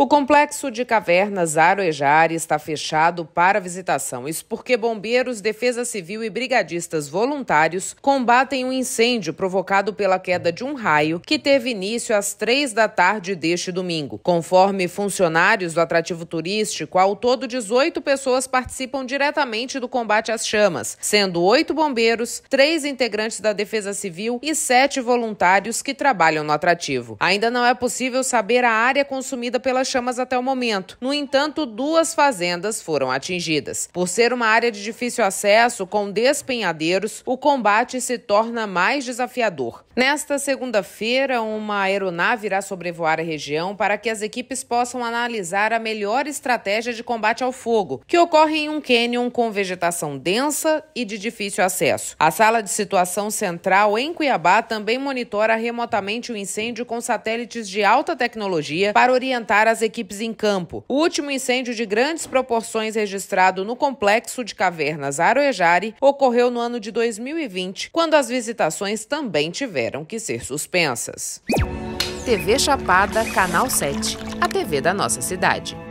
O complexo de cavernas Aroejari está fechado para visitação. Isso porque bombeiros, defesa civil e brigadistas voluntários combatem um incêndio provocado pela queda de um raio que teve início às três da tarde deste domingo. Conforme funcionários do atrativo turístico, ao todo 18 pessoas participam diretamente do combate às chamas, sendo oito bombeiros, três integrantes da defesa civil e sete voluntários que trabalham no atrativo. Ainda não é possível saber a área consumida pelas chamas até o momento. No entanto, duas fazendas foram atingidas. Por ser uma área de difícil acesso, com despenhadeiros, o combate se torna mais desafiador. Nesta segunda-feira, uma aeronave irá sobrevoar a região para que as equipes possam analisar a melhor estratégia de combate ao fogo, que ocorre em um cânion com vegetação densa e de difícil acesso. A sala de situação central em Cuiabá também monitora remotamente o incêndio com satélites de alta tecnologia para orientar as das equipes em campo. O último incêndio de grandes proporções registrado no complexo de cavernas Aroejari ocorreu no ano de 2020, quando as visitações também tiveram que ser suspensas. TV Chapada, Canal 7, a TV da nossa cidade.